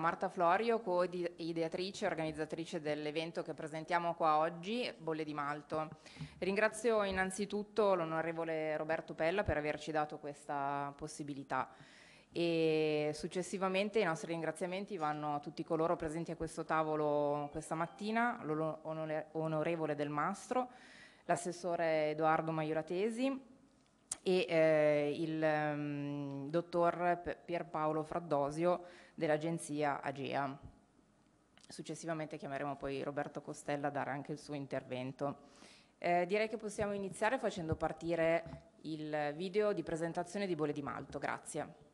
Marta Florio, co-ideatrice e organizzatrice dell'evento che presentiamo qua oggi, Bolle di Malto. Ringrazio innanzitutto l'onorevole Roberto Pella per averci dato questa possibilità e successivamente i nostri ringraziamenti vanno a tutti coloro presenti a questo tavolo questa mattina, l'onorevole Del Mastro, l'assessore Edoardo Maioratesi e eh, il um, dottor Pierpaolo Fraddosio dell'agenzia AGEA. Successivamente chiameremo poi Roberto Costella a dare anche il suo intervento. Eh, direi che possiamo iniziare facendo partire il video di presentazione di Bole di Malto. Grazie.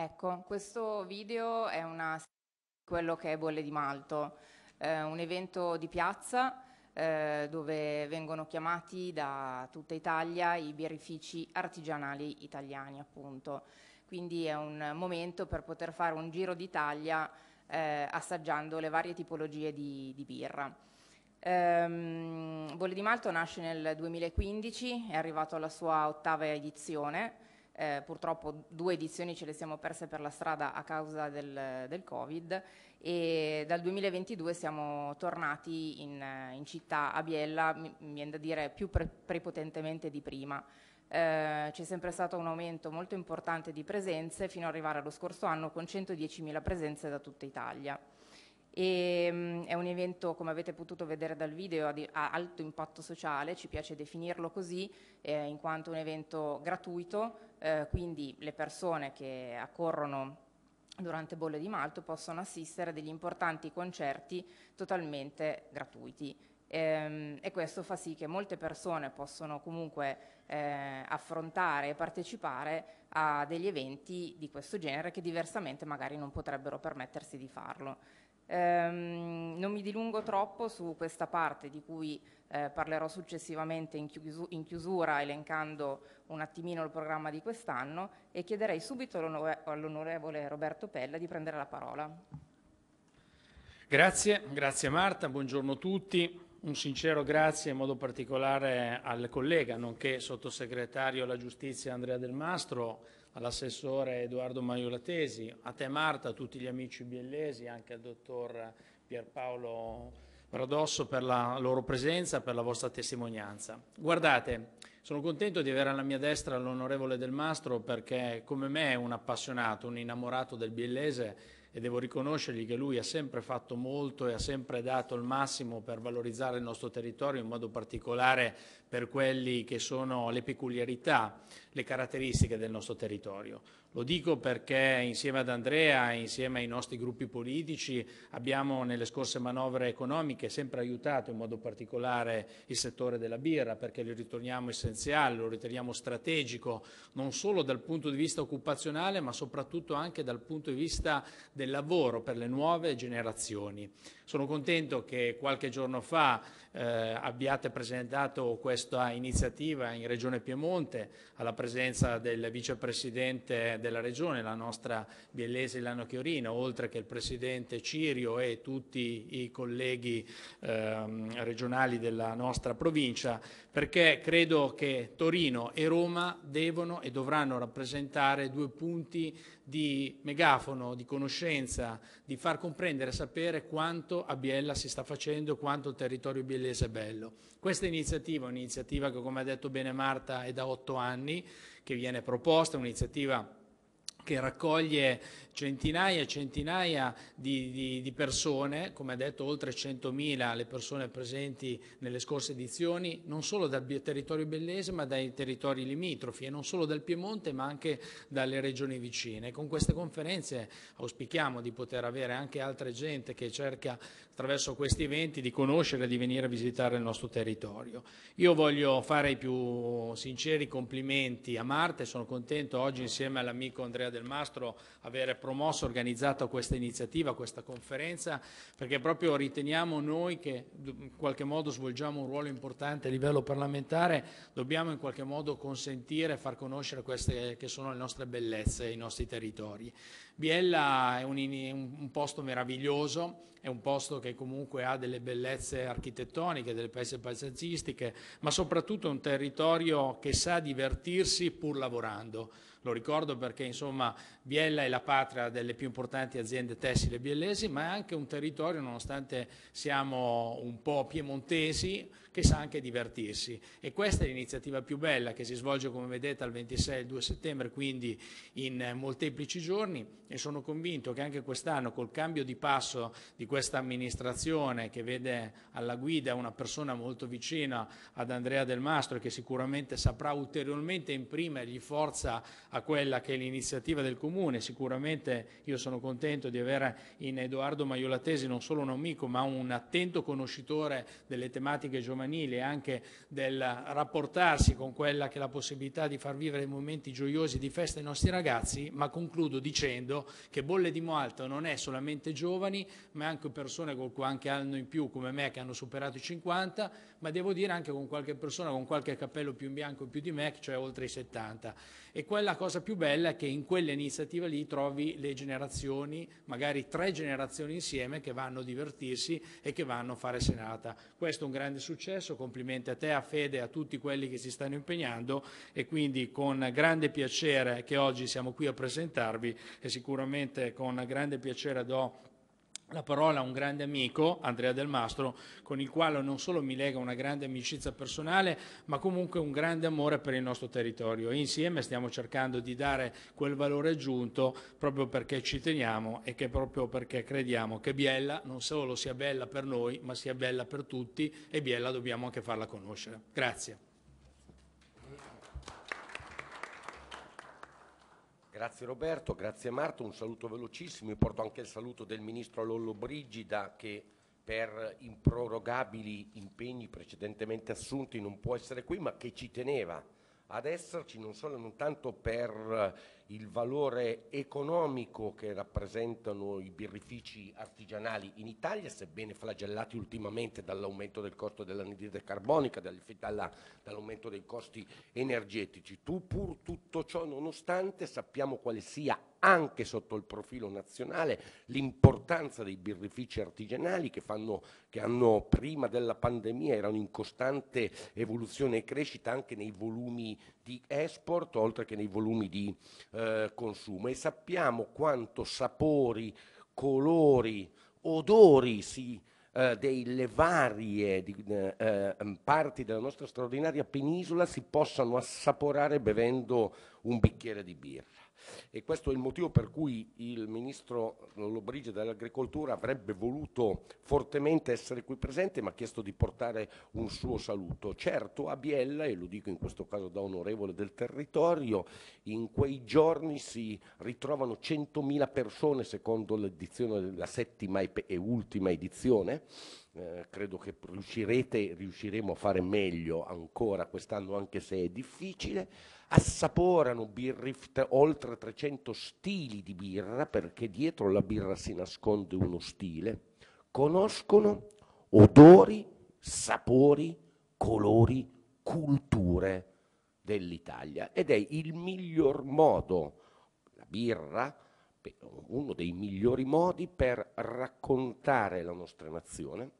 Ecco, questo video è una quello che è Bolle di Malto, eh, un evento di piazza eh, dove vengono chiamati da tutta Italia i birrifici artigianali italiani, appunto. Quindi è un momento per poter fare un giro d'Italia eh, assaggiando le varie tipologie di, di birra. Ehm, Bolle di Malto nasce nel 2015, è arrivato alla sua ottava edizione eh, purtroppo due edizioni ce le siamo perse per la strada a causa del, del Covid e dal 2022 siamo tornati in, in città a Biella, mi viene da dire più pre prepotentemente di prima. Eh, c'è sempre stato un aumento molto importante di presenze fino ad arrivare allo scorso anno con 110.000 presenze da tutta Italia. E, ehm, è un evento, come avete potuto vedere dal video, a alto impatto sociale, ci piace definirlo così, eh, in quanto un evento gratuito, eh, quindi le persone che accorrono durante Bolle di Malto possono assistere a degli importanti concerti totalmente gratuiti. Ehm, e questo fa sì che molte persone possano comunque eh, affrontare e partecipare a degli eventi di questo genere che diversamente magari non potrebbero permettersi di farlo. Ehm, non mi dilungo troppo su questa parte di cui eh, parlerò successivamente in, chiusu in, chiusura elencando un attimino il programma di quest'anno e chiederei subito all'onorevole Roberto Pella di prendere la parola. Grazie, grazie Marta, buongiorno a tutti. Un sincero grazie in modo particolare al collega, nonché sottosegretario alla giustizia Andrea Del Mastro, all'assessore Edoardo Maiolatesi, a te Marta, a tutti gli amici biellesi, anche al dottor Pierpaolo Paradosso per la loro presenza, per la vostra testimonianza. Guardate, sono contento di avere alla mia destra l'onorevole Del Mastro perché come me è un appassionato, un innamorato del biellese e devo riconoscergli che lui ha sempre fatto molto e ha sempre dato il massimo per valorizzare il nostro territorio, in modo particolare per quelli che sono le peculiarità, le caratteristiche del nostro territorio. Lo dico perché insieme ad Andrea, insieme ai nostri gruppi politici, abbiamo nelle scorse manovre economiche sempre aiutato in modo particolare il settore della birra, perché lo ritorniamo essenziale, lo riteniamo strategico, non solo dal punto di vista occupazionale, ma soprattutto anche dal punto di vista del lavoro per le nuove generazioni. Sono contento che qualche giorno fa eh, abbiate presentato questa iniziativa in Regione Piemonte alla presenza del vicepresidente della Regione, la nostra Biellese Lano Chiorino, oltre che il presidente Cirio e tutti i colleghi ehm, regionali della nostra provincia, perché credo che Torino e Roma devono e dovranno rappresentare due punti di megafono, di conoscenza, di far comprendere e sapere quanto a Biella si sta facendo, quanto il territorio biellese è bello. Questa iniziativa è un'iniziativa che, come ha detto bene Marta, è da otto anni che viene proposta, un'iniziativa che raccoglie centinaia e centinaia di, di, di, persone, come ha detto oltre 100.000 le persone presenti nelle scorse edizioni, non solo dal territorio bellese ma dai territori limitrofi e non solo dal Piemonte ma anche dalle regioni vicine. Con queste conferenze auspichiamo di poter avere anche altre gente che cerca attraverso questi eventi di conoscere e di venire a visitare il nostro territorio. Io voglio fare i più sinceri complimenti a Marte, sono contento oggi insieme all'amico Andrea De del Mastro aver promosso, organizzato questa iniziativa, questa conferenza, perché proprio riteniamo noi che in qualche modo svolgiamo un ruolo importante a livello parlamentare, dobbiamo in qualche modo consentire, far conoscere queste che sono le nostre bellezze, i nostri territori. Biella è un, un, posto meraviglioso, è un posto che comunque ha delle bellezze architettoniche, delle bellezze paesaggistiche, ma soprattutto è un territorio che sa divertirsi pur lavorando. Lo ricordo perché insomma Biella è la patria delle più importanti aziende tessile biellesi, ma è anche un territorio, nonostante siamo un po' piemontesi, che sa anche divertirsi. E questa è l'iniziativa più bella che si svolge, come vedete, al 26 e il 2 settembre, quindi in molteplici giorni e sono convinto che anche quest'anno, col cambio di passo di questa amministrazione che vede alla guida una persona molto vicina ad Andrea Del Mastro che sicuramente saprà ulteriormente imprimergli forza a quella che è l'iniziativa del Comune, sicuramente io sono contento di avere in Edoardo Maiolatesi non solo un amico ma un attento conoscitore delle tematiche giovanili giovanile e anche del rapportarsi con quella che è la possibilità di far vivere momenti gioiosi di festa ai nostri ragazzi, ma concludo dicendo che Bolle di Moalto non è solamente giovani, ma anche persone con qualche anno in più come me che hanno superato i 50, ma devo dire anche con qualche persona con qualche cappello più in bianco più di me, cioè oltre i 70. E quella cosa più bella è che in quell'iniziativa lì trovi le generazioni, magari tre generazioni insieme, che vanno a divertirsi e che vanno a fare senata. Questo è un grande successo successo, complimenti a te, a Fede, e a tutti quelli che si stanno impegnando e quindi con grande piacere che oggi siamo qui a presentarvi e sicuramente con grande piacere do la parola a un grande amico, Andrea Del Mastro, con il quale non solo mi lega una grande amicizia personale, ma comunque un grande amore per il nostro territorio. Insieme stiamo cercando di dare quel valore aggiunto proprio perché ci teniamo e che proprio perché crediamo che Biella non solo sia bella per noi, ma sia bella per tutti e Biella dobbiamo anche farla conoscere. Grazie. Grazie Roberto, grazie Marta, un saluto velocissimo, io porto anche il saluto del Ministro Lollo Brigida che per improrogabili impegni precedentemente assunti non può essere qui ma che ci teneva ad esserci non solo non tanto per il valore economico che rappresentano i birrifici artigianali in Italia, sebbene flagellati ultimamente dall'aumento del costo dell'anidride carbonica, dall'aumento dei costi energetici. Tu pur tutto ciò nonostante sappiamo quale sia anche sotto il profilo nazionale l'importanza dei birrifici artigianali che, fanno, che, hanno prima della pandemia erano in costante evoluzione e crescita anche nei volumi di export oltre che nei volumi di eh, consumo e sappiamo quanto sapori, colori, odori si eh, delle varie di, eh, ehm, parti della nostra straordinaria penisola si possano assaporare bevendo un bicchiere di birra. E questo è il motivo per cui il ministro Lollobrigida dell'Agricoltura avrebbe voluto fortemente essere qui presente, ma ha chiesto di portare un suo saluto. Certo, a Biella, e lo dico in questo caso da onorevole del territorio, in quei giorni si ritrovano 100.000 persone, secondo la settima e ultima edizione, eh, credo che riuscirete, riusciremo a fare meglio ancora quest'anno anche se è difficile assaporano birrif oltre 300 stili di birra, perché dietro la birra si nasconde uno stile, conoscono odori, sapori, colori, culture dell'Italia ed è il miglior modo, la birra, uno dei migliori modi per raccontare la nostra nazione,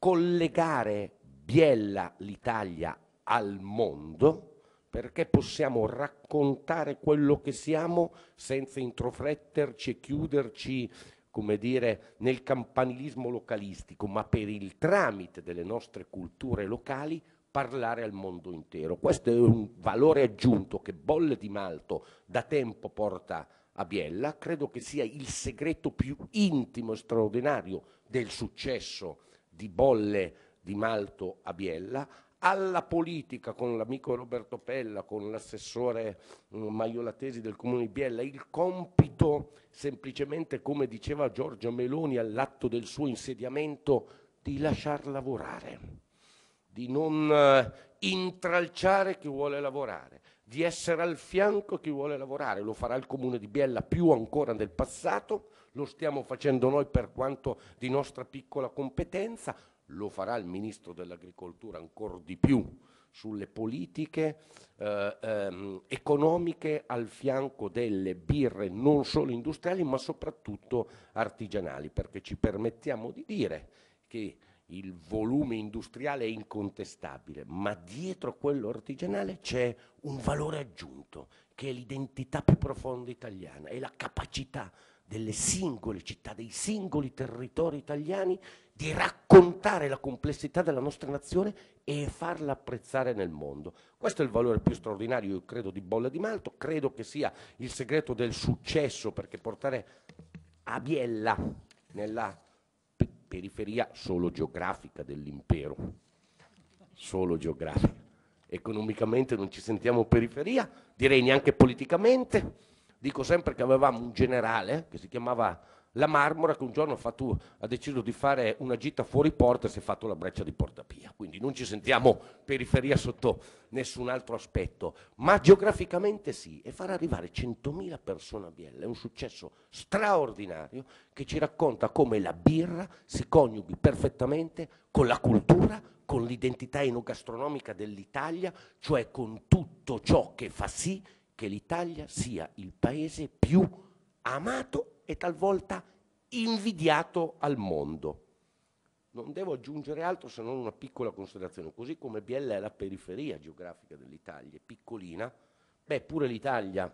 collegare biella l'Italia al mondo, perché possiamo raccontare quello che siamo senza introfretterci e chiuderci come dire, nel campanilismo localistico, ma per il tramite delle nostre culture locali parlare al mondo intero. Questo è un valore aggiunto che Bolle di Malto da tempo porta a Biella, credo che sia il segreto più intimo e straordinario del successo di Bolle di Malto a Biella, alla politica con l'amico Roberto Pella, con l'assessore mm, Maiolatesi del Comune di Biella, il compito semplicemente, come diceva Giorgio Meloni all'atto del suo insediamento, di lasciar lavorare, di non eh, intralciare chi vuole lavorare, di essere al fianco chi vuole lavorare. Lo farà il Comune di Biella più ancora del passato, lo stiamo facendo noi per quanto di nostra piccola competenza, lo farà il Ministro dell'Agricoltura ancora di più sulle politiche eh, ehm, economiche al fianco delle birre non solo industriali ma soprattutto artigianali perché ci permettiamo di dire che il volume industriale è incontestabile, ma dietro quello artigianale c'è un valore aggiunto, che è l'identità più profonda italiana, è la capacità delle singole città, dei singoli territori italiani, di raccontare la complessità della nostra nazione e farla apprezzare nel mondo. Questo è il valore più straordinario, io credo, di Bolla di Malto, credo che sia il segreto del successo, perché portare a Biella nella periferia solo geografica dell'impero, solo geografica, economicamente non ci sentiamo periferia, direi neanche politicamente, Dico sempre che avevamo un generale che si chiamava La Marmora che un giorno fatto, ha deciso di fare una gita fuori porta e si è fatto la breccia di Porta Pia, Quindi non ci sentiamo periferia sotto nessun altro aspetto, ma geograficamente sì. E far arrivare 100.000 persone a Biella è un successo straordinario che ci racconta come la birra si coniughi perfettamente con la cultura, con l'identità enogastronomica dell'Italia, cioè con tutto ciò che fa sì che l'Italia sia il paese più amato e talvolta invidiato al mondo. Non devo aggiungere altro se non una piccola considerazione, così come Biella è la periferia geografica dell'Italia, è piccolina, beh pure l'Italia,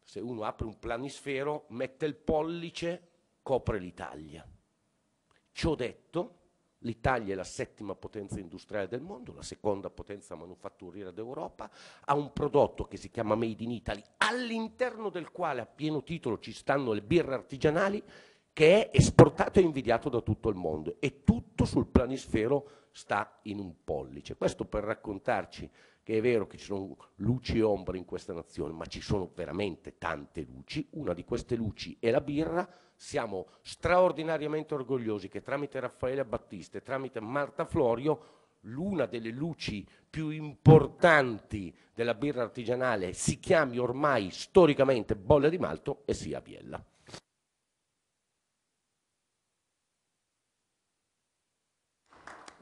se uno apre un planisfero, mette il pollice, copre l'Italia. Ciò detto, L'Italia è la settima potenza industriale del mondo, la seconda potenza manufatturiera d'Europa, ha un prodotto che si chiama Made in Italy, all'interno del quale a pieno titolo ci stanno le birre artigianali, che è esportato e invidiato da tutto il mondo e tutto sul planisfero sta in un pollice. Questo per raccontarci che è vero che ci sono luci e ombre in questa nazione, ma ci sono veramente tante luci, una di queste luci è la birra, siamo straordinariamente orgogliosi che tramite Raffaele Battista e tramite Marta Florio l'una delle luci più importanti della birra artigianale si chiami ormai storicamente bolle di Malto e sia Biella.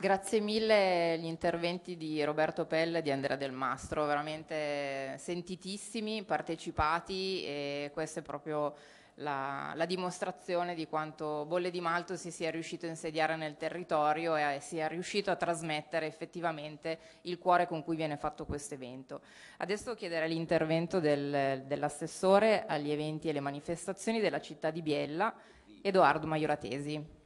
Grazie mille gli interventi di Roberto Pelle e di Andrea Del Mastro, veramente sentitissimi, partecipati e questa è proprio la, la, dimostrazione di quanto Bolle di Malto si sia riuscito a insediare nel territorio e sia riuscito a trasmettere effettivamente il cuore con cui viene fatto questo evento. Adesso chiederei l'intervento del, dell'assessore agli eventi e alle manifestazioni della città di Biella, Edoardo Maioratesi.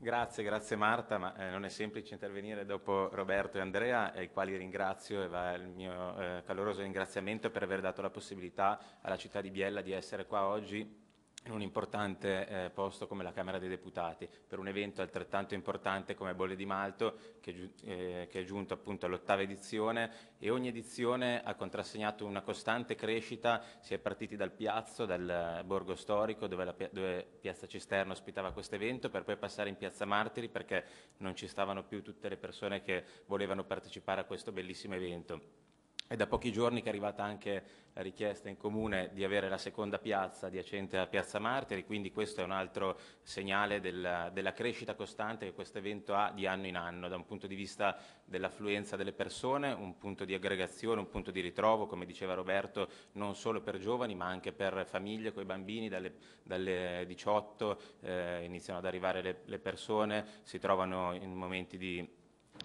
Grazie, grazie Marta, ma eh, non è semplice intervenire dopo Roberto e Andrea, ai quali ringrazio e va il mio eh, caloroso ringraziamento per aver dato la possibilità alla città di Biella di essere qua oggi in un importante eh, posto come la Camera dei Deputati, per un evento altrettanto importante come Bolle di Malto, che, eh, che è giunto appunto all'ottava edizione e ogni edizione ha contrassegnato una costante crescita, si è partiti dal piazzo, dal borgo storico dove, la, dove Piazza Cisterna ospitava questo evento, per poi passare in Piazza Martiri perché non ci stavano più tutte le persone che volevano partecipare a questo bellissimo evento. È da pochi giorni che è arrivata anche la richiesta in comune di avere la seconda piazza adiacente a Piazza Martiri, quindi questo è un altro segnale della, della crescita costante che questo evento ha di anno in anno, da un punto di vista dell'affluenza delle persone, un punto di aggregazione, un punto di ritrovo, come diceva Roberto, non solo per giovani ma anche per famiglie con i bambini, dalle, dalle 18 eh, iniziano ad arrivare le, le persone, si trovano in momenti di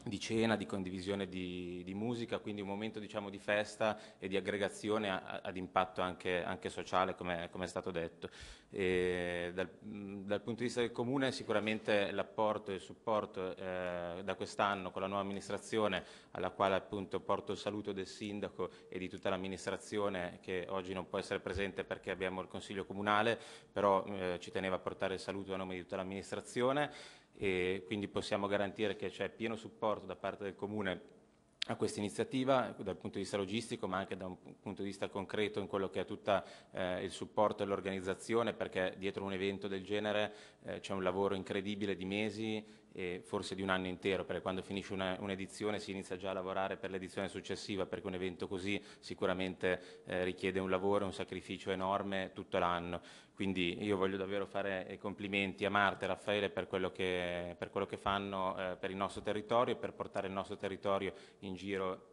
di cena, di condivisione di, di, musica, quindi un momento diciamo, di festa e di aggregazione a, a, ad impatto anche, anche sociale, come, come, è stato detto. Dal, dal, punto di vista del Comune sicuramente l'apporto e il supporto eh, da quest'anno con la nuova amministrazione, alla quale appunto porto il saluto del Sindaco e di tutta l'amministrazione che oggi non può essere presente perché abbiamo il Consiglio Comunale, però eh, ci teneva a portare il saluto a nome di tutta l'amministrazione e quindi possiamo garantire che c'è pieno supporto da parte del Comune a questa iniziativa dal punto di vista logistico ma anche da un punto di vista concreto in quello che è tutto eh, il supporto e l'organizzazione perché dietro un evento del genere eh, c'è un lavoro incredibile di mesi eh, forse di un anno intero, perché quando finisce un'edizione un si inizia già a lavorare per l'edizione successiva, perché un evento così sicuramente eh, richiede un lavoro, un sacrificio enorme tutto l'anno. Quindi io voglio davvero fare i eh, complimenti a Marta e Raffaele per quello che, per quello che fanno eh, per il nostro territorio e per portare il nostro territorio in giro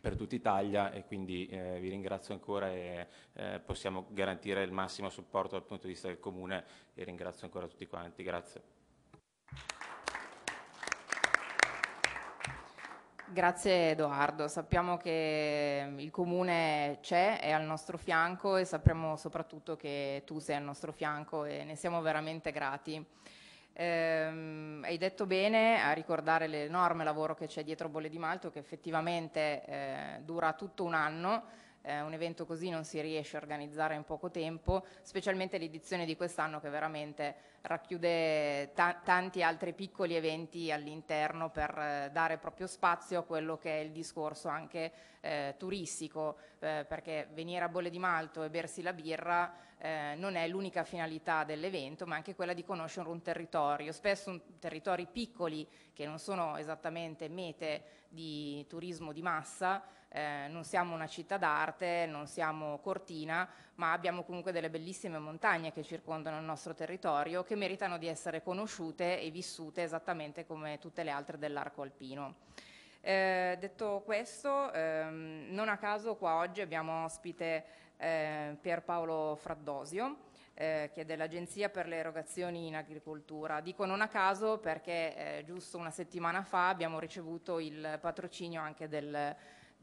per tutta Italia e quindi eh, vi ringrazio ancora e eh, possiamo garantire il massimo supporto dal punto di vista del Comune e ringrazio ancora tutti quanti. Grazie. grazie Edoardo, sappiamo che mm, il comune c'è, è al nostro fianco e sappiamo soprattutto che tu sei al nostro fianco e ne siamo veramente grati. Eh, hai detto bene a ricordare l'enorme lavoro che c'è dietro Bolle di Malto che effettivamente eh, dura tutto un anno eh, un evento così non si riesce a organizzare in poco tempo, specialmente l'edizione di quest'anno che veramente racchiude ta tanti altri piccoli eventi all'interno per eh, dare proprio spazio a quello che è il discorso anche eh, turistico, eh, perché venire a Bolle di Malto e bersi la birra eh, non è l'unica finalità dell'evento, ma anche quella di conoscere un territorio, spesso territori piccoli che non sono esattamente mete di turismo di massa, eh, non siamo una città d'arte, non siamo Cortina, ma abbiamo comunque delle bellissime montagne che circondano il nostro territorio che meritano di essere conosciute e vissute esattamente come tutte le altre dell'arco alpino. Eh, detto questo, ehm, non a caso qua oggi abbiamo ospite eh, Pierpaolo Fraddosio, eh, che è dell'Agenzia per le erogazioni in agricoltura. Dico non a caso perché eh, giusto una settimana fa abbiamo ricevuto il patrocinio anche del,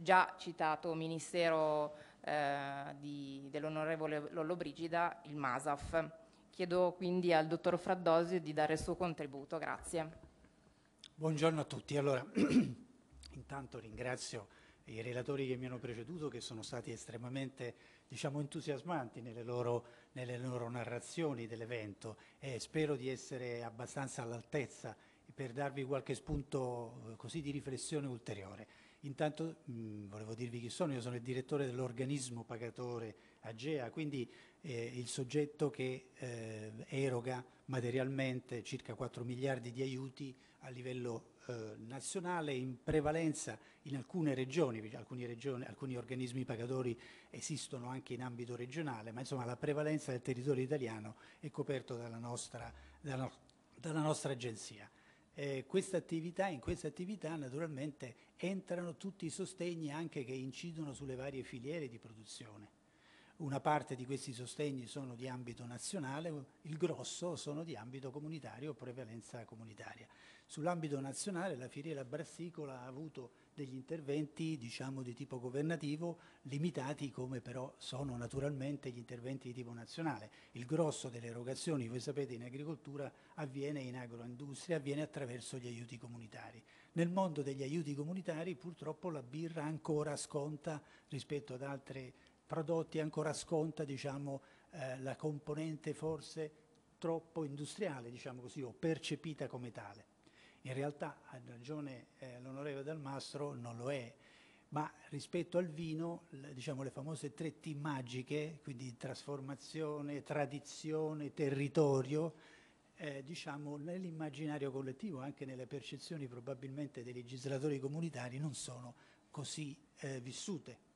già citato Ministero eh, dell'onorevole Lollobrigida, il MASAF. Chiedo quindi al dottor Fraddosio di dare il suo contributo, grazie. Buongiorno a tutti, allora intanto ringrazio i relatori che mi hanno preceduto che sono stati estremamente diciamo, entusiasmanti nelle loro, nelle loro narrazioni dell'evento e spero di essere abbastanza all'altezza per darvi qualche spunto eh, così di riflessione ulteriore. Intanto mh, mm, volevo dirvi chi sono, io sono il direttore dell'organismo pagatore AGEA, quindi eh, il soggetto che eh, eroga materialmente circa 4 miliardi di aiuti a livello eh, nazionale, in prevalenza in alcune regioni, regioni, alcuni organismi pagatori esistono anche in ambito regionale, ma insomma la prevalenza del territorio italiano è coperto dalla nostra, dalla, dalla nostra agenzia eh, attività, in questa attività naturalmente entrano tutti i sostegni anche che incidono sulle varie filiere di produzione. Una parte di questi sostegni sono di ambito nazionale, il grosso sono di ambito comunitario o prevalenza comunitaria. Sull'ambito nazionale la filiera brassicola ha avuto degli interventi diciamo, di tipo governativo limitati come però sono naturalmente gli interventi di tipo nazionale. Il grosso delle erogazioni, voi sapete, in agricoltura avviene in agroindustria, avviene attraverso gli aiuti comunitari. Nel mondo degli aiuti comunitari purtroppo la birra ancora sconta rispetto ad altri prodotti, ancora sconta diciamo, eh, la componente forse troppo industriale, diciamo così, o percepita come tale. In realtà, ha ragione eh, l'onorevole Dalmastro, non lo è, ma rispetto al vino, diciamo, le famose tre T magiche, quindi trasformazione, tradizione, territorio, eh, diciamo, nell'immaginario collettivo, anche nelle percezioni probabilmente dei legislatori comunitari, non sono così eh, vissute.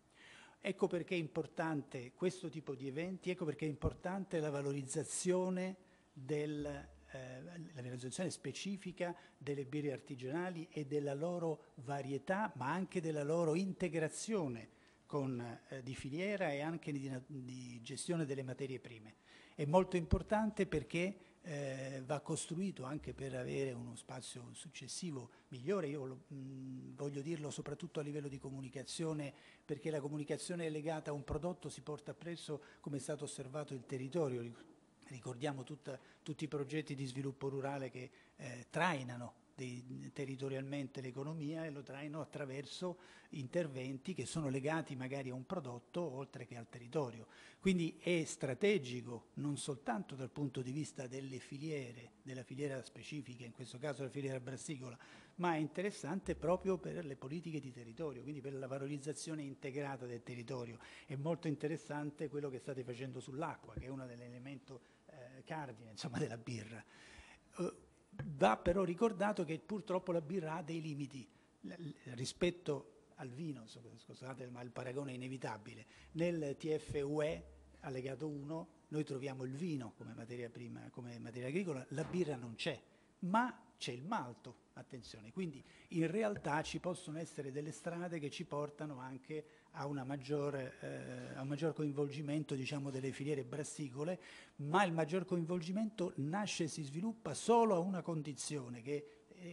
Ecco perché è importante questo tipo di eventi, ecco perché è importante la valorizzazione del eh, la realizzazione specifica delle birre artigianali e della loro varietà, ma anche della loro integrazione con, eh, di filiera e anche di, di, gestione delle materie prime. È molto importante perché eh, va costruito anche per avere uno spazio successivo migliore, io lo, mh, mm, voglio dirlo soprattutto a livello di comunicazione perché la comunicazione legata a un prodotto, si porta appresso come è stato osservato il territorio, Ricordiamo tutta, tutti i progetti di sviluppo rurale che eh, trainano di, territorialmente l'economia e lo trainano attraverso interventi che sono legati magari a un prodotto oltre che al territorio. Quindi è strategico non soltanto dal punto di vista delle filiere, della filiera specifica, in questo caso la filiera brassicola, ma è interessante proprio per le politiche di territorio, quindi per la valorizzazione integrata del territorio. È molto interessante quello che state facendo sull'acqua, che è uno degli elementi cardine insomma, della birra. Uh, va però ricordato che purtroppo la birra ha dei limiti rispetto al vino, scusate ma il paragone è inevitabile. Nel TFUE allegato 1 noi troviamo il vino come materia prima, come materia agricola, la birra non c'è, ma c'è il malto, attenzione. Quindi in realtà ci possono essere delle strade che ci portano anche a, maggiore, eh, a un maggior coinvolgimento diciamo, delle filiere brassicole, ma il maggior coinvolgimento nasce e si sviluppa solo a una condizione che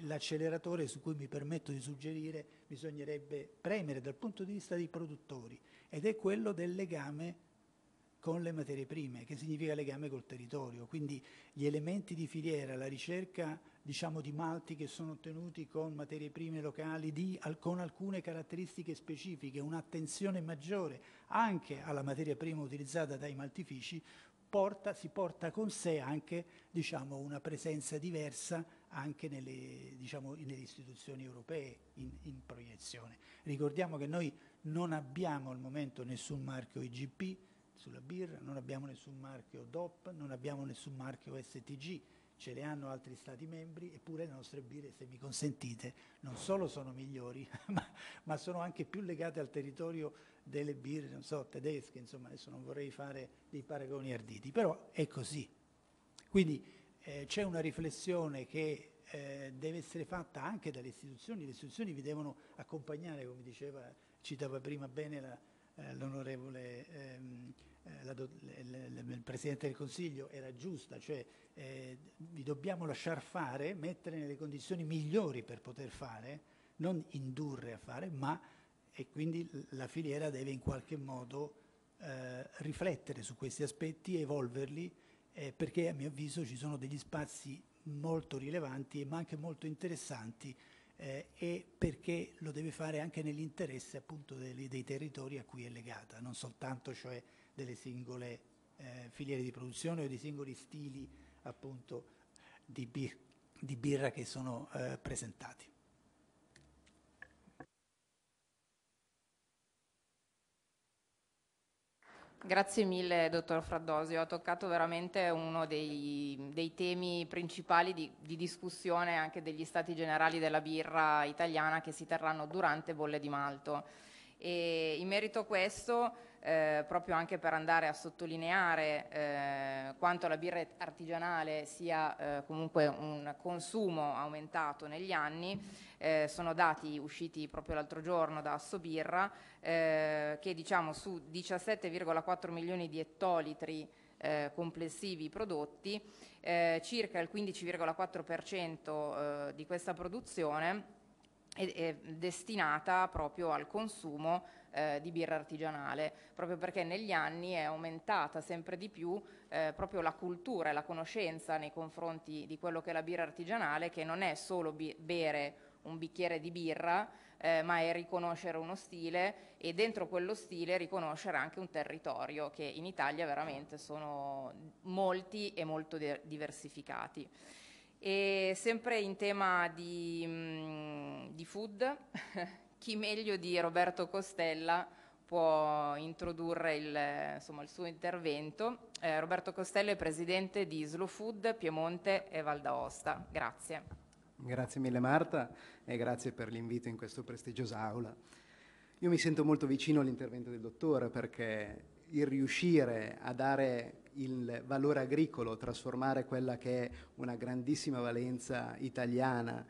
l'acceleratore su cui mi permetto di suggerire bisognerebbe premere dal punto di vista dei produttori ed è quello del legame con le materie prime, che significa legame col territorio. Quindi gli elementi di filiera, la ricerca diciamo, di malti che sono ottenuti con materie prime locali, di, al, con alcune caratteristiche specifiche, un'attenzione maggiore anche alla materia prima utilizzata dai maltifici, porta, si porta con sé anche diciamo, una presenza diversa anche nelle, diciamo, nelle istituzioni europee in, in proiezione. Ricordiamo che noi non abbiamo al momento nessun marchio IGP, sulla birra, non abbiamo nessun marchio DOP, non abbiamo nessun marchio STG, ce le hanno altri Stati membri, eppure le nostre birre, se mi consentite, non solo sono migliori, ma, ma sono anche più legate al territorio delle birre, so, tedesche, insomma, adesso non vorrei fare dei paragoni arditi, però è così. Quindi eh, c'è una riflessione che eh, deve essere fatta anche dalle istituzioni, le istituzioni vi devono accompagnare, come diceva, citava prima bene la, eh, l'onorevole ehm, eh, il Presidente del Consiglio era giusta, cioè eh, vi dobbiamo lasciar fare, mettere nelle condizioni migliori per poter fare, non indurre a fare, ma e quindi la filiera deve in qualche modo eh, riflettere su questi aspetti, evolverli, eh, perché a mio avviso ci sono degli spazi molto rilevanti ma anche molto interessanti eh, e perché lo deve fare anche nell'interesse appunto dei, dei territori a cui è legata, non soltanto cioè delle singole eh, filiere di produzione o dei singoli stili appunto di, bir di birra che sono eh, presentati. Grazie mille, dottor Fraddosio. Ha toccato veramente uno dei, dei temi principali di, di, discussione anche degli stati generali della birra italiana che si terranno durante Bolle di Malto. E in merito a questo, eh, proprio anche per andare a sottolineare eh, quanto la birra artigianale sia eh, comunque un consumo aumentato negli anni. Eh, sono dati usciti proprio l'altro giorno da Assobirra eh, che diciamo su 17,4 milioni di ettolitri eh, complessivi prodotti, circa il 15,4% di questa produzione è, è destinata proprio al consumo eh, di birra artigianale, proprio perché negli anni è aumentata sempre di più eh, proprio la cultura e la conoscenza nei confronti di quello che è la birra artigianale, che non è solo bere un bicchiere di birra, eh, ma è riconoscere uno stile e dentro quello stile riconoscere anche un territorio che in Italia veramente sono molti e molto diversificati. E sempre in tema di, mh, mm, di food, chi meglio di Roberto Costella può introdurre il, insomma, il suo intervento. Eh, Roberto Costello è presidente di Slow Food Piemonte e Val d'Aosta. Grazie. Grazie mille Marta e grazie per l'invito in questa prestigiosa aula. Io mi sento molto vicino all'intervento del dottore perché il riuscire a dare il valore agricolo, trasformare quella che è una grandissima valenza italiana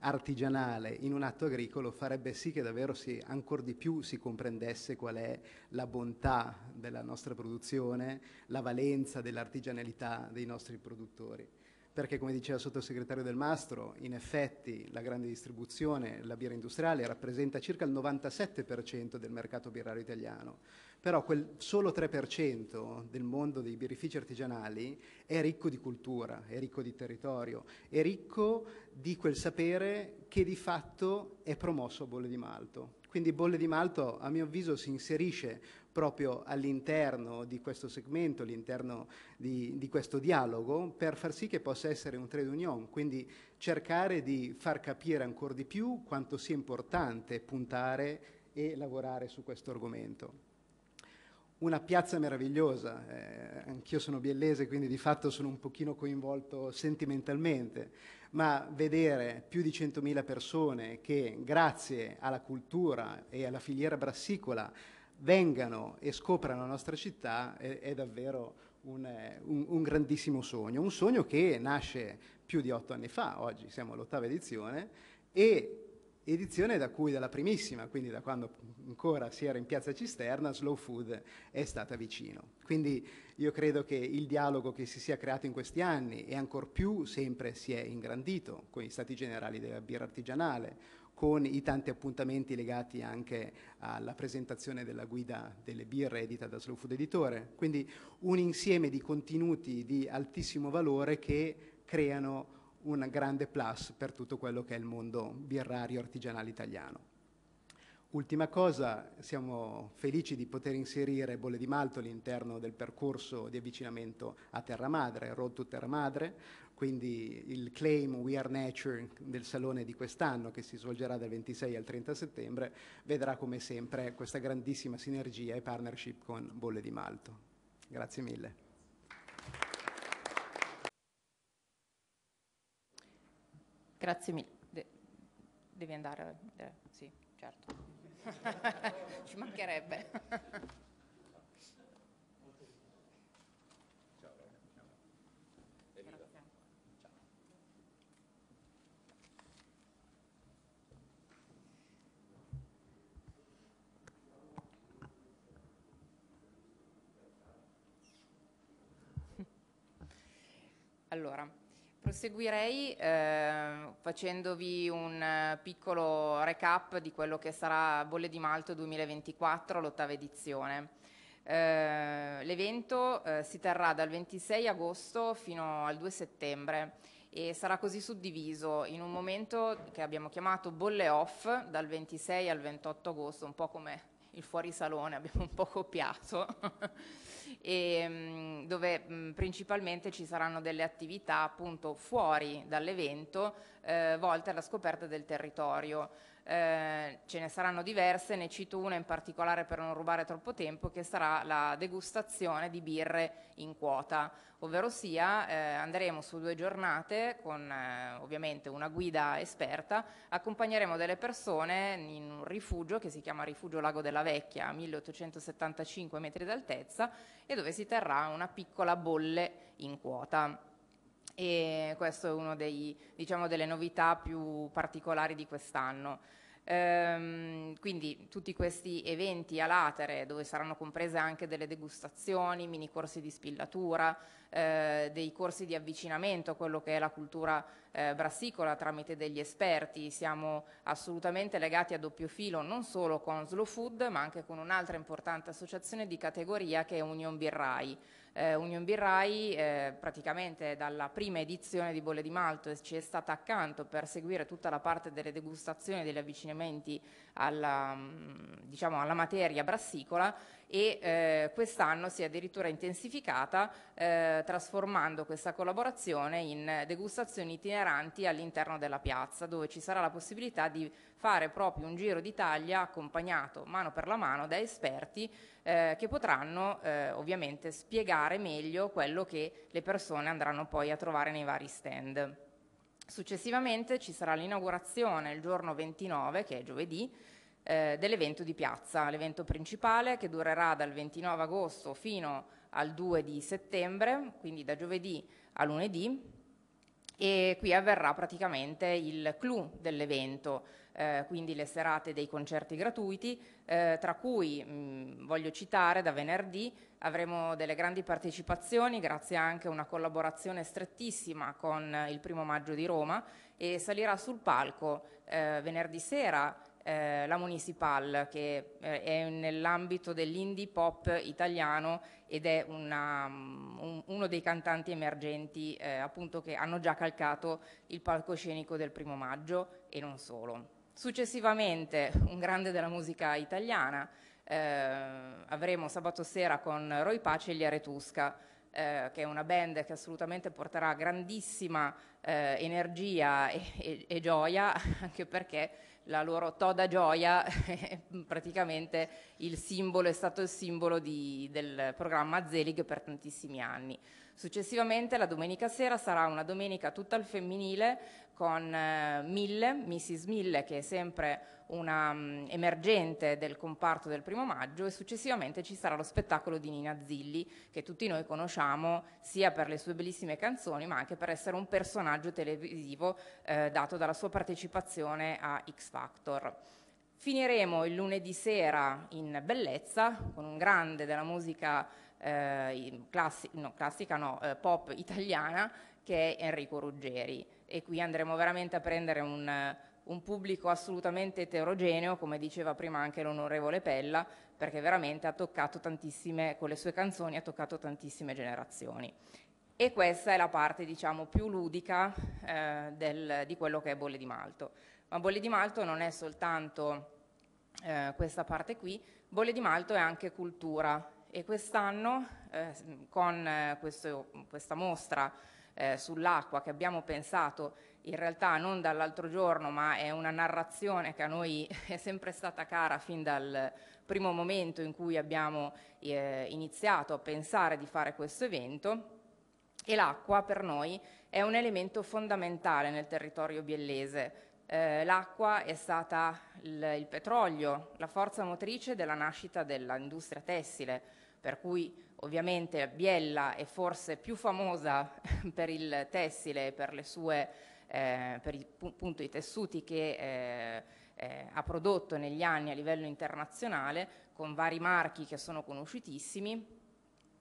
artigianale in un atto agricolo farebbe sì che davvero si, ancora di più si comprendesse qual è la bontà della nostra produzione, la valenza dell'artigianalità dei nostri produttori. Perché come diceva il sottosegretario Del Mastro, in effetti la grande distribuzione, la birra industriale, rappresenta circa il 97% del mercato birrario italiano però quel solo 3% del mondo dei birrifici artigianali è ricco di cultura, è ricco di territorio, è ricco di quel sapere che di fatto è promosso a Bolle di Malto. Quindi Bolle di Malto, a mio avviso, si inserisce proprio all'interno di questo segmento, all'interno di, di, questo dialogo, per far sì che possa essere un trade union, quindi cercare di far capire ancora di più quanto sia importante puntare e lavorare su questo argomento una piazza meravigliosa, eh, anch'io sono biellese quindi di fatto sono un pochino coinvolto sentimentalmente, ma vedere più di 100.000 persone che grazie alla cultura e alla filiera brassicola vengano e scoprano la nostra città è, è davvero un, un, un, grandissimo sogno, un sogno che nasce più di otto anni fa, oggi siamo all'ottava edizione, e edizione da cui dalla primissima, quindi da quando ancora si era in piazza Cisterna, Slow Food è stata vicino. Quindi io credo che il dialogo che si sia creato in questi anni e ancor più sempre si è ingrandito con i stati generali della birra artigianale, con i tanti appuntamenti legati anche alla presentazione della guida delle birre edita da Slow Food Editore. Quindi un insieme di contenuti di altissimo valore che creano un grande plus per tutto quello che è il mondo birrario artigianale italiano. Ultima cosa, siamo felici di poter inserire Bolle di Malto all'interno del percorso di avvicinamento a Terra Madre, Road to Terra Madre, quindi il claim We Are Nature del salone di quest'anno che si svolgerà dal 26 al 30 settembre vedrà come sempre questa grandissima sinergia e partnership con Bolle di Malto. Grazie mille. Grazie mille. De devi andare? Eh, sì, certo. Ci mancherebbe. Allora, Proseguirei eh, facendovi un eh, piccolo recap di quello che sarà Bolle di Malto 2024, l'ottava edizione. Eh, l'evento eh, si terrà dal 26 agosto fino al 2 settembre e sarà così suddiviso in un momento che abbiamo chiamato bolle off dal 26 al 28 agosto, un po' come il fuorisalone, abbiamo un po' copiato, e, mm, dove mm, principalmente ci saranno delle attività appunto fuori dall'evento eh, volte alla scoperta del territorio. Eh, ce ne saranno diverse, ne cito una in particolare per non rubare troppo tempo, che sarà la degustazione di birre in quota, ovvero sia eh, andremo su due giornate con eh, ovviamente una guida esperta, accompagneremo delle persone in un rifugio che si chiama Rifugio Lago della Vecchia, a 1875 metri d'altezza, e dove si terrà una piccola bolle in quota e questo è uno dei, diciamo, delle novità più particolari di quest'anno. Ehm, quindi tutti questi eventi a latere dove saranno comprese anche delle degustazioni, mini corsi di spillatura, eh, dei corsi di avvicinamento a quello che è la cultura eh, brassicola tramite degli esperti. Siamo assolutamente legati a doppio filo non solo con Slow Food ma anche con un'altra importante associazione di categoria che è Union Birrai. Eh, Union Birrai eh, praticamente dalla prima edizione di Bolle di Malto ci è stata accanto per seguire tutta la parte delle degustazioni e degli avvicinamenti alla, mm, diciamo, alla materia brassicola e eh, quest'anno si è addirittura intensificata eh, trasformando questa collaborazione in degustazioni itineranti all'interno della piazza dove ci sarà la possibilità di fare proprio un giro d'Italia accompagnato mano per la mano da esperti eh, che potranno eh, ovviamente spiegare meglio quello che le persone andranno poi a trovare nei vari stand. Successivamente ci sarà l'inaugurazione il giorno 29, che è giovedì, eh, dell'evento di piazza, l'evento principale che durerà dal 29 agosto fino al 2 di settembre, quindi da giovedì a lunedì, e qui avverrà praticamente il clou dell'evento, eh, quindi le serate dei concerti gratuiti, eh, tra cui mh, mm, voglio citare da venerdì avremo delle grandi partecipazioni grazie anche a una collaborazione strettissima con il primo maggio di Roma e salirà sul palco eh, venerdì sera eh, la Municipal che eh, è nell'ambito dell'indie pop italiano ed è una, mm, un, uno dei cantanti emergenti eh, appunto che hanno già calcato il palcoscenico del primo maggio e non solo. Successivamente un grande della musica italiana, eh, avremo sabato sera con Roy Pace e gli Aretusca, eh, che è una band che assolutamente porterà grandissima eh, energia e, e, e, gioia, anche perché la loro toda gioia, praticamente il simbolo, è stato il simbolo di, del programma Zelig per tantissimi anni. Successivamente la domenica sera sarà una domenica tutta al femminile con eh, Mille, Mrs. Mille che è sempre una um, emergente del comparto del primo maggio e successivamente ci sarà lo spettacolo di Nina Zilli che tutti noi conosciamo sia per le sue bellissime canzoni ma anche per essere un personaggio televisivo eh, dato dalla sua partecipazione a X Factor. Finiremo il lunedì sera in bellezza con un grande della musica eh, classi- no, classica no, eh, pop italiana che è Enrico Ruggeri e qui andremo veramente a prendere un, un pubblico assolutamente eterogeneo, come diceva prima anche l'onorevole Pella, perché veramente ha toccato tantissime, con le sue canzoni ha toccato tantissime generazioni. E questa è la parte, diciamo, più ludica eh, del, di quello che è Bolle di Malto. Ma Bolle di Malto non è soltanto eh, questa parte qui, Bolle di Malto è anche cultura, e quest'anno eh, con eh, questo, questa mostra eh, sull'acqua che abbiamo pensato in realtà non dall'altro giorno ma è una narrazione che a noi è sempre stata cara fin dal primo momento in cui abbiamo eh, iniziato a pensare di fare questo evento e l'acqua per noi è un elemento fondamentale nel territorio biellese eh, l'acqua è stata il, il petrolio, la forza motrice della nascita dell'industria tessile, per cui ovviamente Biella è forse più famosa per il tessile, per le sue eh, per i, appunto, i tessuti che eh, eh, ha prodotto negli anni a livello internazionale con vari marchi che sono conosciutissimi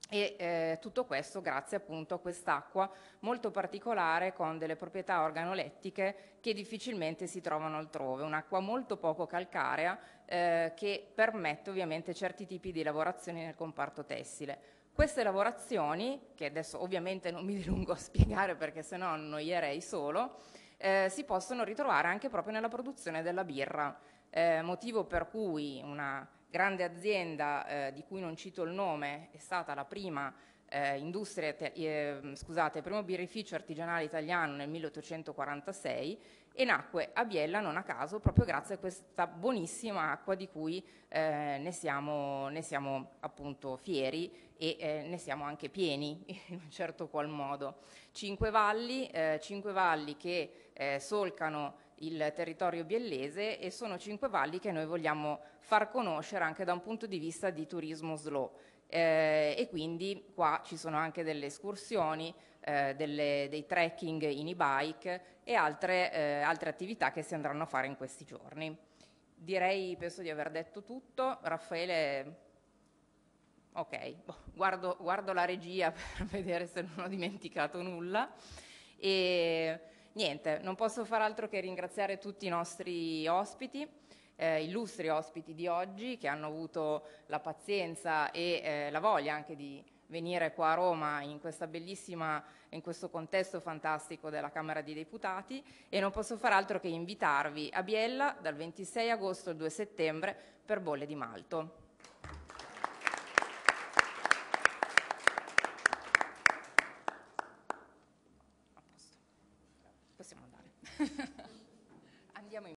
e eh, tutto questo grazie appunto a quest'acqua molto particolare con delle proprietà organolettiche che difficilmente si trovano altrove, un'acqua molto poco calcarea eh, che permette ovviamente certi tipi di lavorazioni nel comparto tessile. Queste lavorazioni, che adesso ovviamente non mi dilungo a spiegare perché sennò annoierei solo, eh, si possono ritrovare anche proprio nella produzione della birra, eh, motivo per cui una grande azienda eh, di cui non cito il nome è stata la prima eh, industria, eh, scusate, primo birrificio artigianale italiano nel 1846 e nacque a Biella non a caso proprio grazie a questa buonissima acqua di cui eh, ne, siamo, ne, siamo, appunto fieri e eh, ne siamo anche pieni in un certo qual modo. Cinque valli, eh, cinque valli che eh, solcano il territorio biellese e sono cinque valli che noi vogliamo far conoscere anche da un punto di vista di turismo slow. Eh, e quindi qua ci sono anche delle escursioni, eh, delle, dei trekking in e-bike e altre, eh, altre attività che si andranno a fare in questi giorni. Direi, penso di aver detto tutto. Raffaele, ok, guardo, guardo la regia per vedere se non ho dimenticato nulla. E Niente, non posso far altro che ringraziare tutti i nostri ospiti. Eh, illustri ospiti di oggi che hanno avuto la pazienza e eh, la voglia anche di venire qua a Roma in questa bellissima, in questo contesto fantastico della Camera dei Deputati e non posso far altro che invitarvi a Biella dal 26 agosto al 2 settembre per Bolle di Malto.